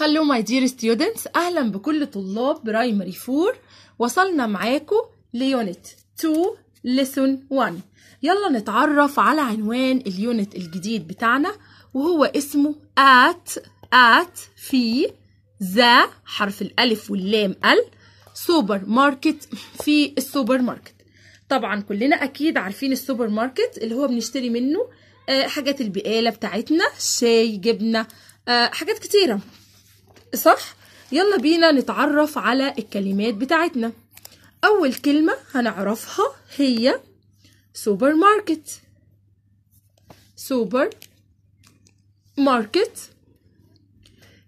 هلو ماي دير ستودنتس اهلا بكل طلاب برايمري 4 وصلنا معاكم ليونت 2 ليسون 1 يلا نتعرف على عنوان اليونت الجديد بتاعنا وهو اسمه ات ات في ذا حرف الالف واللام ال سوبر ماركت في السوبر ماركت طبعا كلنا اكيد عارفين السوبر ماركت اللي هو بنشتري منه آه، حاجات البقاله بتاعتنا شاي جبنه آه، حاجات كتيره صح؟ يلا بينا نتعرف على الكلمات بتاعتنا أول كلمة هنعرفها هي سوبر ماركت سوبر ماركت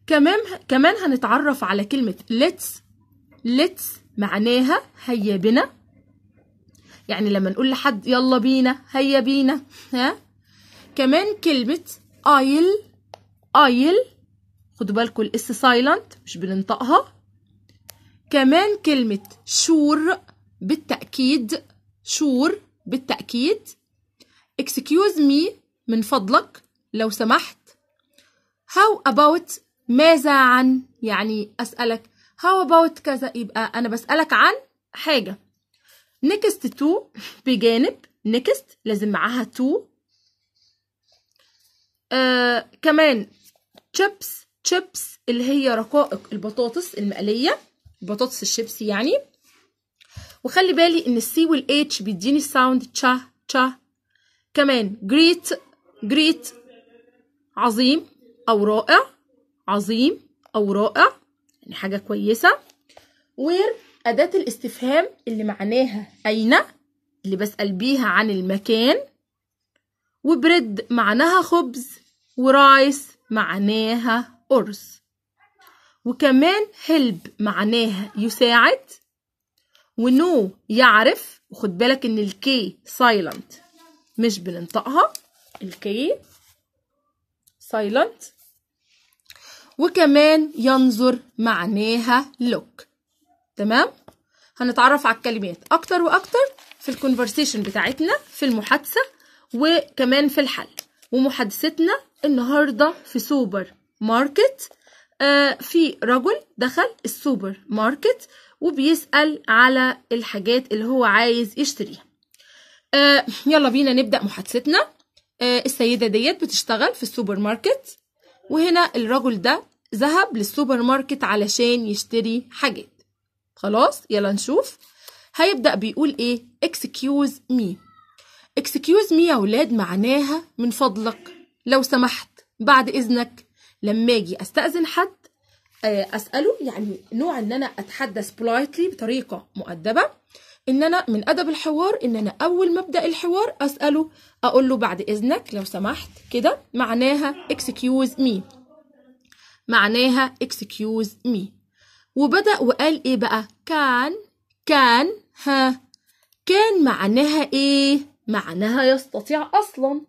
كمان كمان هنتعرف على كلمة let's let's معناها هيا بنا يعني لما نقول لحد يلا بينا هيا بينا ها كمان كلمة آيل آيل خدوا بالكم الاس سايلنت مش بننطقها كمان كلمة شور بالتأكيد شور بالتأكيد excuse me من فضلك لو سمحت how about ماذا عن يعني أسألك how about كذا يبقى أنا بسألك عن حاجة next to بجانب next لازم معاها to آه كمان chips تشيبس اللي هي رقائق البطاطس المقليه بطاطس الشيبسي يعني وخلي بالي ان السي والاتش بيديني ساوند تشا تشا كمان جريت جريت عظيم او رائع عظيم او رائع يعني حاجه كويسه وير اداه الاستفهام اللي معناها اين اللي بسال بيها عن المكان وبريد معناها خبز ورايس معناها أرز وكمان هلب معناها يساعد ونو يعرف وخد بالك ان الكي سايلنت مش بننطقها الكي سايلنت وكمان ينظر معناها لوك تمام هنتعرف على الكلمات اكتر واكتر في الكونفرسيشن بتاعتنا في المحادثه وكمان في الحل ومحادثتنا النهارده في سوبر ماركت آه، في رجل دخل السوبر ماركت وبيسأل على الحاجات اللي هو عايز يشتريها آه، يلا بينا نبدأ محادثتنا آه، السيدة ديت بتشتغل في السوبر ماركت وهنا الرجل ده ذهب للسوبر ماركت علشان يشتري حاجات خلاص يلا نشوف هيبدأ بيقول ايه excuse me excuse me يا ولاد معناها من فضلك لو سمحت بعد إذنك لما اجي استاذن حد آه، اساله يعني نوع ان انا اتحدث بولايتلي بطريقه مؤدبه ان انا من ادب الحوار ان انا اول ما ابدا الحوار اساله اقول له بعد اذنك لو سمحت كده معناها اكسكيوز مي معناها اكسكيوز مي وبدا وقال ايه بقى كان كان ها كان معناها ايه معناها يستطيع اصلا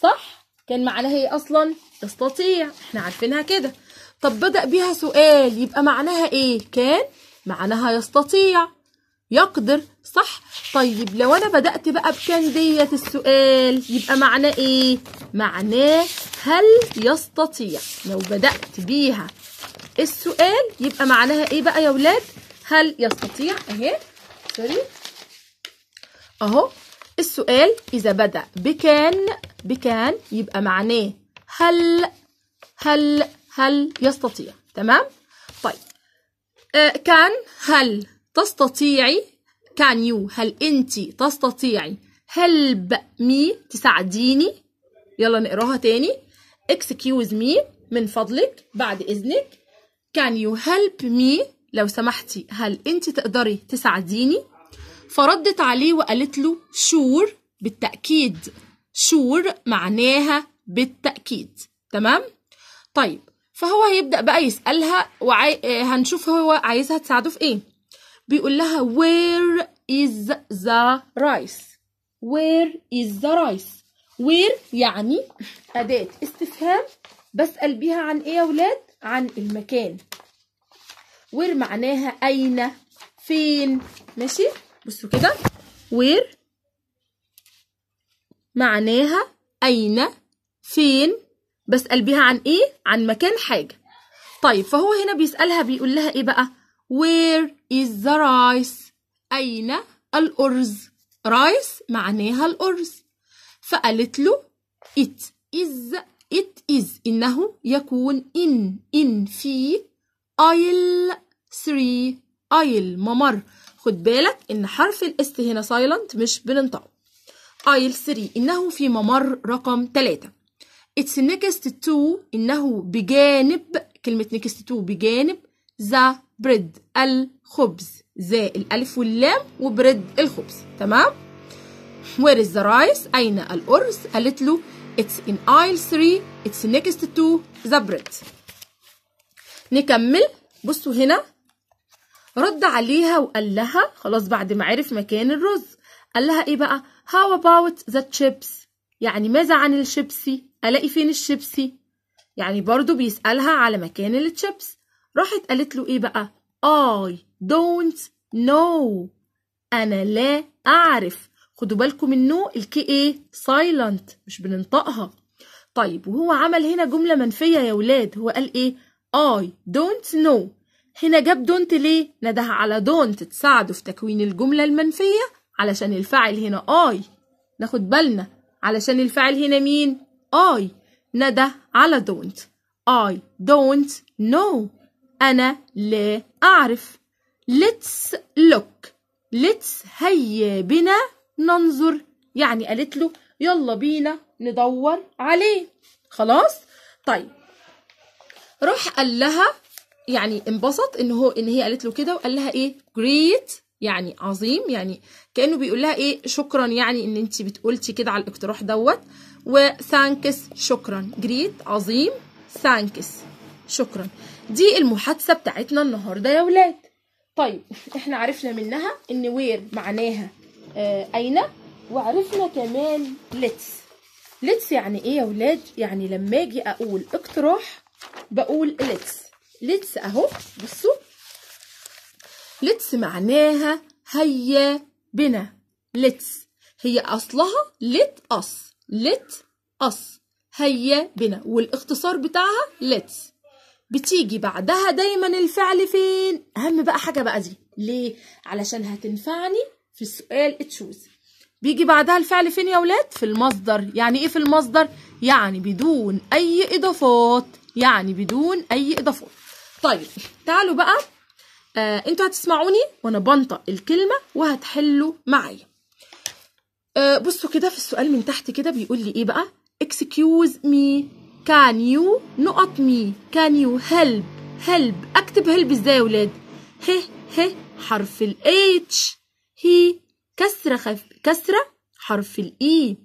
صح كان معناها هي إيه اصلا تستطيع احنا عارفينها كده طب بدأ بيها سؤال يبقى معناها ايه كان معناها يستطيع يقدر صح طيب لو انا بدأت بقى بكان ديت السؤال يبقى معناه ايه معناه هل يستطيع لو بدأت بيها السؤال يبقى معناها ايه بقى يا ولاد هل يستطيع اهي سوري اهو السؤال إذا بدأ بكان بكان يبقى معناه هل هل هل يستطيع تمام طيب آه كان هل تستطيعي كان يو هل انت تستطيعي هل مي تساعديني يلا نقراها تاني اكسكيوز مي من فضلك بعد اذنك كان يو هلب مي لو سمحتي هل انت تقدري تساعديني فردت عليه وقالت له شور بالتأكيد شور معناها بالتأكيد تمام طيب فهو هيبدأ بقى يسألها وعي... هنشوف هو عايزها تساعده في ايه بيقول لها where is the rice where is the rice where يعني أداة استفهام بسأل بيها عن ايه يا ولاد عن المكان where معناها أين فين ماشي بصوا كده وير معناها أين فين بسأل بيها عن إيه؟ عن مكان حاجة طيب فهو هنا بيسألها بيقول لها إيه بقى؟ Where is the rice؟ أين الأرز؟ رايس معناها الأرز فقالت له it is it is إنه يكون in in في ايل 3 ايل ممر خد بالك ان حرف الاس هنا سايلنت مش بننطقه ايل 3 انه في ممر رقم 3 اتس نيكست تو انه بجانب كلمه نيكست تو بجانب ذا بريد الخبز ذا الالف واللام وبريد الخبز تمام وير از ذا رايس اين الارز قالت له اتس ان ايل 3 اتس نيكست تو ذا بريد نكمل بصوا هنا رد عليها وقال لها خلاص بعد ما عرف مكان الرز قال لها ايه بقى how about the chips يعني ماذا عن الشيبسي الاقي فين الشيبسي يعني برضو بيسألها على مكان التشيبس راحت قالت له ايه بقى I don't know انا لا اعرف خدوا بالكم من نو الكي ايه سايلنت مش بننطقها طيب وهو عمل هنا جملة منفية يا ولاد هو قال ايه I don't know هنا جاب دونت ليه؟ ندها على دونت تساعده في تكوين الجملة المنفية علشان الفاعل هنا اي ناخد بالنا علشان الفاعل هنا مين؟ اي نده على دونت I don't know أنا لا أعرف Let's look Let's هيا بنا ننظر يعني قالت له يلا بينا ندور عليه خلاص طيب راح قال لها يعني انبسط ان هو ان هي قالت له كده وقال لها ايه جريت يعني عظيم يعني كانه بيقول لها ايه شكرا يعني ان انت بتقولتي كده على الاقتراح دوت وثانكس شكرا جريت عظيم ثانكس شكرا دي المحادثه بتاعتنا النهارده يا ولاد طيب احنا عرفنا منها ان وير معناها آه اين وعرفنا كمان ليتس ليتس يعني ايه يا ولاد يعني لما اجي اقول اقتراح بقول ليتس لتس اهو بصوا لتس معناها هيا بنا لتس هي اصلها لت اس لت اس هيا بنا والاختصار بتاعها لتس بتيجي بعدها دايما الفعل فين اهم بقى حاجه بقى دي ليه علشان هتنفعني في السؤال اتشوز بيجي بعدها الفعل فين يا ولاد في المصدر يعني ايه في المصدر يعني بدون اي اضافات يعني بدون اي اضافات طيب تعالوا بقى آه انتوا هتسمعوني وانا بنطق الكلمه وهتحلوا معايا آه بصوا كده في السؤال من تحت كده بيقول لي ايه بقى excuse me can you نقط me can you help help اكتب help ازاي يا ولاد ه ه حرف ال h هي كسره خف... كسره حرف الاي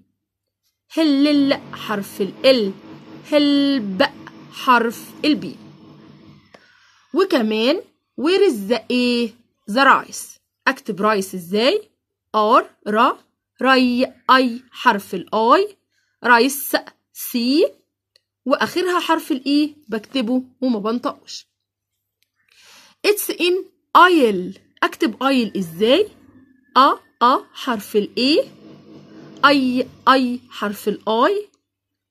هلل e. حرف ال ال هلب حرف البي وكمان where is the ايه the رايس اكتب رايس ازاي ار را ري اي حرف الاي رايس سي واخرها حرف الاي e. بكتبه وما بنطقش اتس ان ايل اكتب ايل ازاي ا ا حرف الاي اي e. اي حرف الاي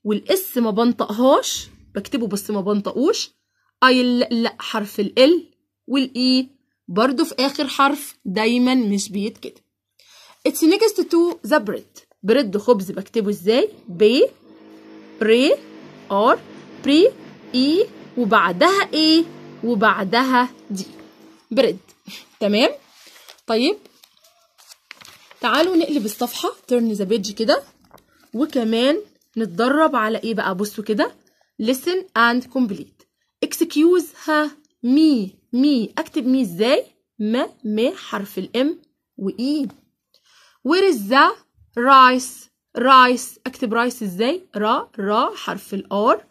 والاس ما بنطقهاش بكتبه بس ما بنطقوش اي لا حرف ال L والإي e برضو في آخر حرف دايما مش بيتكتب It's next to the bread بريد خبز بكتبه ازاي ب بري اور بري اي e، وبعدها ايه وبعدها دي بريد تمام طيب تعالوا نقلب الصفحة ترن ذا بيج كده وكمان نتدرب على ايه بقى بصوا كده listen and complete اكسكيوز ها مي مي اكتب مي ازاي ما ما حرف الام واي وير از ذا رايس رايس اكتب رايس ازاي را را حرف الار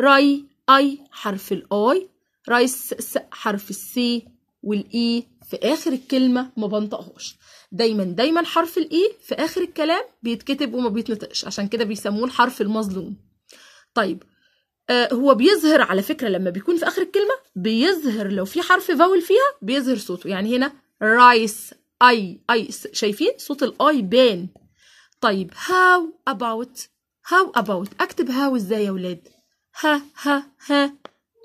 راي اي حرف الاي رايس س حرف السي والاي e في اخر الكلمه ما بنطقهاش دايما دايما حرف الاي e في اخر الكلام بيتكتب وما بيتنطقش عشان كده بيسموه الحرف المظلوم طيب آه، هو بيظهر على فكرة لما بيكون في آخر الكلمة بيظهر لو في حرف فاول فيها بيظهر صوته يعني هنا رايس اي اي شايفين صوت الاي بان طيب هاو اباوت هاو اباوت اكتب هاو ازاي يا ولاد ها ها ها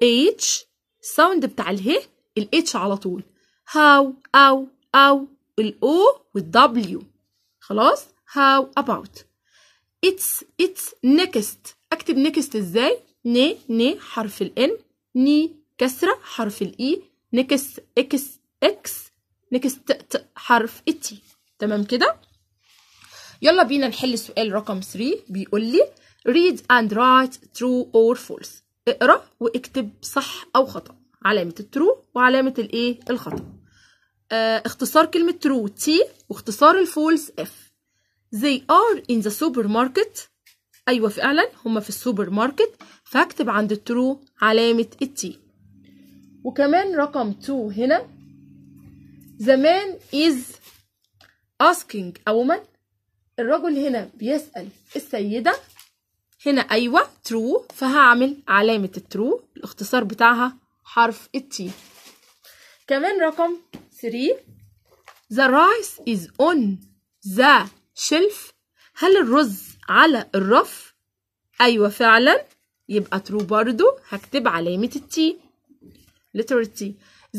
اتش الساوند بتاع اله الاتش على طول هاو او او الاو والدبليو خلاص هاو اباوت اتس اتس نكست اكتب نكست ازاي ن ن حرف الإن ني كسرة حرف الإي e، نكس إكس إكس نكس ت ت حرف التي تمام كده يلا بينا نحل سؤال رقم 3 بيقول لي read and write true or false اقرا واكتب صح او خطا علامه الترو وعلامه الايه الخطا آه اختصار كلمه ترو تي واختصار الفولس اف they are in the supermarket ايوه فعلا هما في السوبر ماركت فهكتب عند الترو علامة التي وكمان رقم 2 هنا the man is asking a woman الرجل هنا بيسأل السيدة هنا أيوة true فهعمل علامة الترو الاختصار بتاعها حرف التي كمان رقم 3 the rice is on the shelf هل الرز على الرف أيوة فعلا يبقى true برضو هكتب علامة التي letter T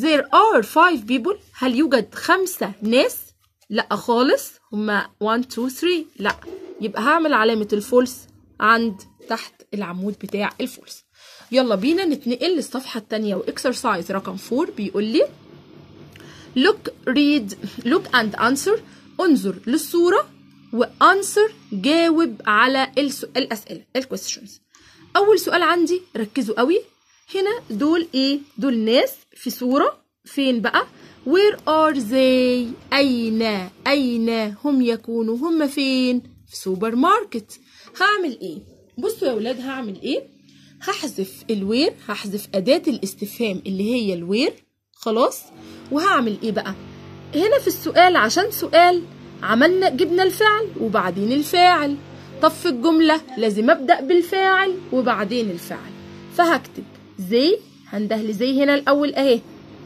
there are five people هل يوجد خمسة ناس لا خالص هما 1 2 3 لا يبقى هعمل علامة الفولس عند تحت العمود بتاع الفولس يلا بينا نتنقل للصفحة التانية واكسرسايز رقم 4 بيقول لي look read look and answer انظر للصورة وانسر جاوب على الأسئلة الكويستشنز اول سؤال عندي ركزوا قوي هنا دول ايه دول ناس في صوره فين بقى where are they اين اين هم يكونوا هم فين في سوبر ماركت هعمل ايه بصوا يا ولاد هعمل ايه هحذف الوير هحذف اداه الاستفهام اللي هي الوير خلاص وهعمل ايه بقى هنا في السؤال عشان سؤال عملنا جبنا الفعل وبعدين الفاعل طب في الجملة لازم أبدأ بالفاعل وبعدين الفعل فهكتب زي هنده لزي هنا الأول أهي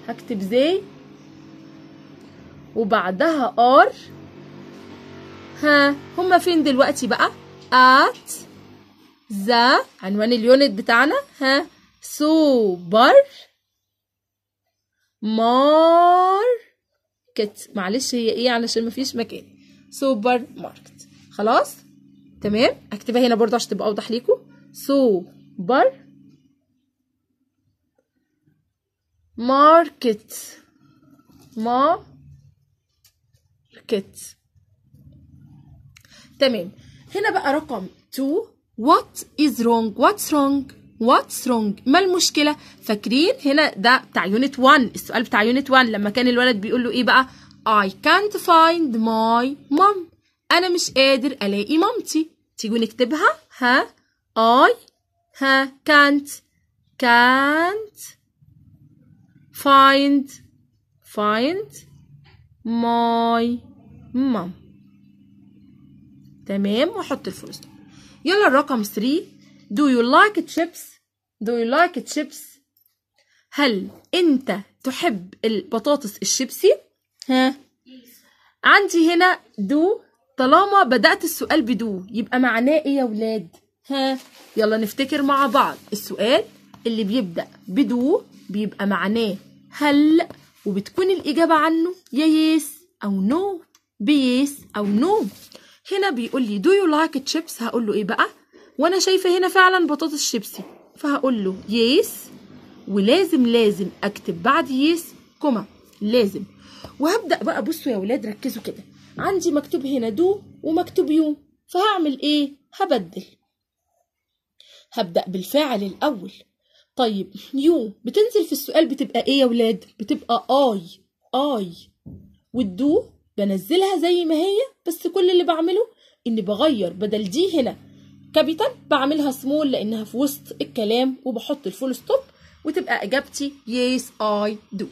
هكتب زي وبعدها ار ها هما فين دلوقتي بقى ات ذا عنوان اليونت بتاعنا ها سوبر ماركت معلش هي ايه علشان مفيش مكان سوبر ماركت خلاص تمام هكتبها هنا برضه عشان تبقى اوضح ليكم سو بر ماركت ماركت تمام هنا بقى رقم 2 وات از رونج واتس رونج واتس رونج ما المشكله فاكرين هنا ده بتاع يونت 1 السؤال بتاع يونت 1 لما كان الولد بيقول له ايه بقى I can't find my mom أنا مش قادر ألاقي مامتي تيجوا نكتبها ها I ها can't can't find find my mom تمام وحط الفلوس يلا الرقم 3 do you like chips do you like chips هل انت تحب البطاطس الشيبسي ها عندي هنا do طالما بدأت السؤال بدو يبقى معناه إيه يا ولاد؟ ها يلا نفتكر مع بعض السؤال اللي بيبدأ بدو بيبقى معناه هل وبتكون الإجابة عنه يا يس أو نو بيس أو نو هنا بيقول لي دو يو لايك تشيبس هقول له إيه بقى؟ وأنا شايفة هنا فعلا بطاطس شيبسي فهقول له يس ولازم لازم أكتب بعد يس كوما لازم وهبدأ بقى بصوا يا ولاد ركزوا كده عندي مكتوب هنا دو ومكتوب يو فهعمل ايه هبدل هبدأ بالفاعل الأول طيب يو بتنزل في السؤال بتبقى ايه يا ولاد بتبقى اي اي والدو بنزلها زي ما هي بس كل اللي بعمله اني بغير بدل دي هنا كابيتال بعملها سمول لانها في وسط الكلام وبحط الفول ستوب وتبقى اجابتي يس اي دو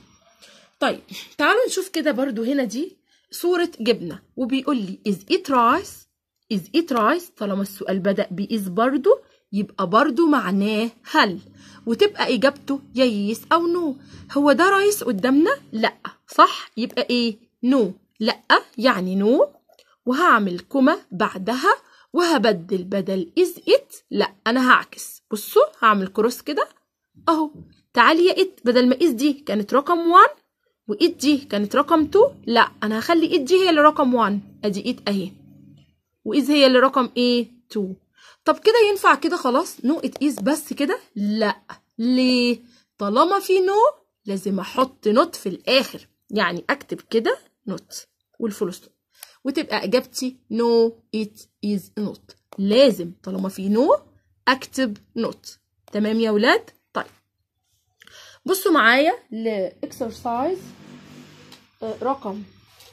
طيب تعالوا نشوف كده برضو هنا دي صورة جبنة وبيقول لي is it rice is it rice طالما السؤال بدأ بإز برضو يبقى برضو معناه هل وتبقى إجابته يا أو نو هو ده رايس قدامنا؟ لأ صح يبقى إيه؟ نو لأ يعني نو وهعمل كوما بعدها وهبدل بدل is إت لأ أنا هعكس بصوا هعمل كروس كده أهو تعالي يا إت بدل ما إز دي كانت رقم 1 وايد دي كانت رقم 2 لا انا هخلي ايد دي هي اللي رقم 1 ادي ايد اهي وايد هي اللي رقم ايه 2 طب كده ينفع كده خلاص نو ات از بس كده لا ليه طالما في نو لازم احط نوت في الاخر يعني اكتب كده نوت والفول ستوب وتبقى اجابتي نو ات از نوت لازم طالما في نو اكتب نوت تمام يا ولاد بصوا معايا لاكسرسايز آه، رقم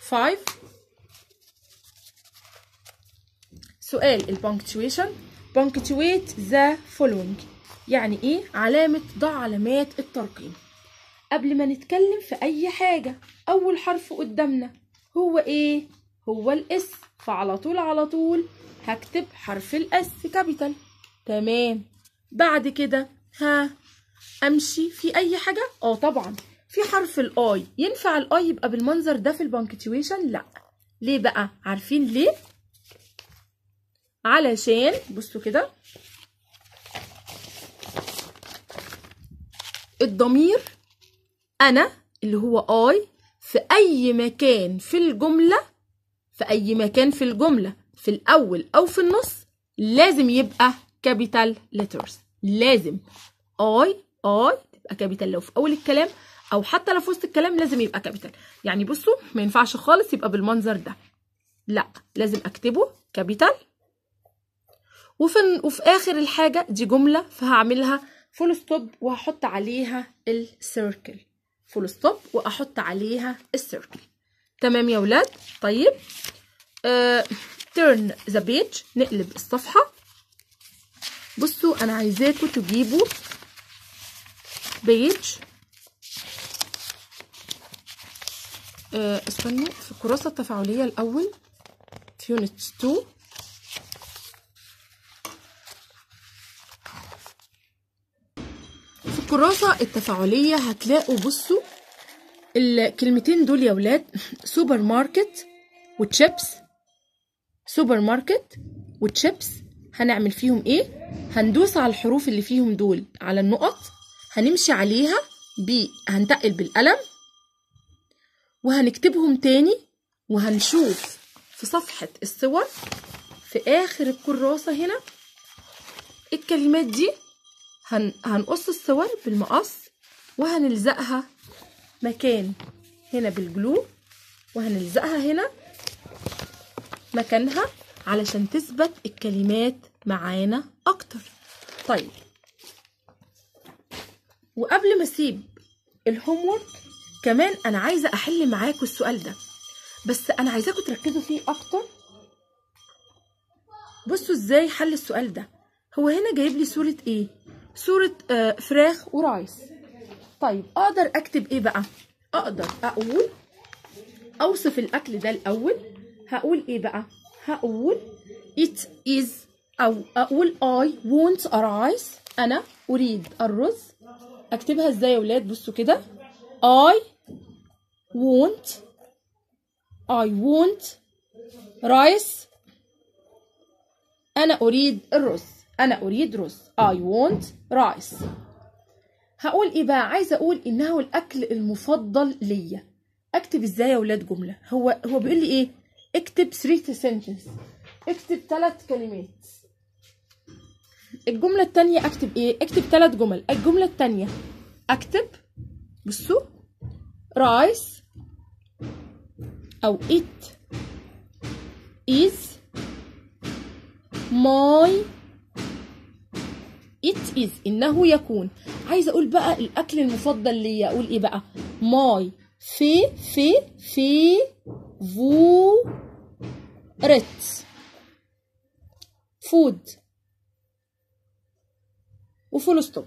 5 سؤال البنكتويشن بنكتويت ذا فولوينج يعني ايه علامه ضع علامات الترقيم قبل ما نتكلم في اي حاجه اول حرف قدامنا هو ايه هو الاس فعلى طول على طول هكتب حرف الاس كابيتال تمام بعد كده ها امشي في اي حاجه اه طبعا في حرف الاي ينفع الاي يبقى بالمنظر ده في البنكتويشن لا ليه بقى عارفين ليه علشان بصوا كده الضمير انا اللي هو اي في اي مكان في الجمله في اي مكان في الجمله في الاول او في النص لازم يبقى كابيتال ليترز لازم اي اي تبقى كابيتال لو في اول الكلام او حتى لو في وسط الكلام لازم يبقى كابيتال يعني بصوا ما ينفعش خالص يبقى بالمنظر ده لا لازم اكتبه كابيتال وفي وفي اخر الحاجه دي جمله فهعملها فول ستوب وهحط عليها السيركل فول ستوب واحط عليها السيركل تمام يا ولاد طيب تيرن ذا بيج نقلب الصفحه بصوا انا عايزاكم تجيبوا بيج استنى آه، استنوا في الكراسه التفاعليه الاول في يونت 2 في الكراسه التفاعليه هتلاقوا بصوا الكلمتين دول يا ولاد سوبر ماركت وتشيبس سوبر ماركت وتشيبس هنعمل فيهم ايه هندوس على الحروف اللي فيهم دول على النقط هنمشي عليها ب هنتقل بالقلم وهنكتبهم تاني وهنشوف في صفحة الصور في آخر الكراسة هنا الكلمات دي هن... هنقص الصور بالمقص وهنلزقها مكان هنا بالجلو وهنلزقها هنا مكانها علشان تثبت الكلمات معانا أكتر طيب وقبل ما اسيب الهوم وورك كمان انا عايزه احل معاكم السؤال ده بس انا عايزاكم تركزوا فيه اكتر بصوا ازاي حل السؤال ده هو هنا جايب لي صوره ايه صوره آه فراخ ورايس طيب اقدر اكتب ايه بقى اقدر اقول اوصف الاكل ده الاول هقول ايه بقى هقول it is او اقول I want a rice انا اريد الرز اكتبها ازاي يا ولاد بصوا كده I want I want rice انا اريد الرز انا اريد رز I want rice هقول ايه بقى عايزه اقول انه الاكل المفضل ليا اكتب ازاي يا ولاد جمله هو هو بيقول لي ايه اكتب 3 sentences اكتب 3 كلمات الجملة التانية أكتب إيه؟ أكتب ثلاث جمل الجملة التانية أكتب بصوا رايس أو إت is ماي it is إنه يكون عايزة أقول بقى الأكل المفضل ليا أقول إيه بقى ماي في في في فو ريت فود وفول ستوب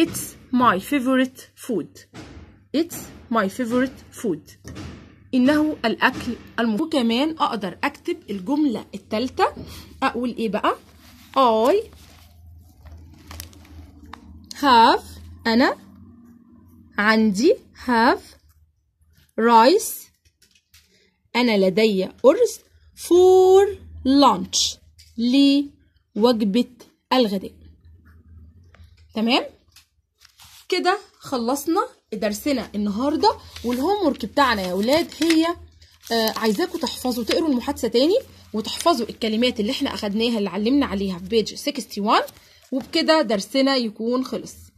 It's my favorite food It's my favorite food إنه الأكل المفضل وكمان أقدر أكتب الجملة التالتة أقول إيه بقى I have أنا عندي have rice أنا لدي أرز for lunch لي وجبة الغداء تمام كده خلصنا درسنا النهاردة والهوم ورك بتاعنا يا ولاد هي آه عايزاكم تحفظوا تقروا المحادثة تاني وتحفظوا الكلمات اللي احنا اخدناها اللي علمنا عليها في بيج 61 وبكده درسنا يكون خلص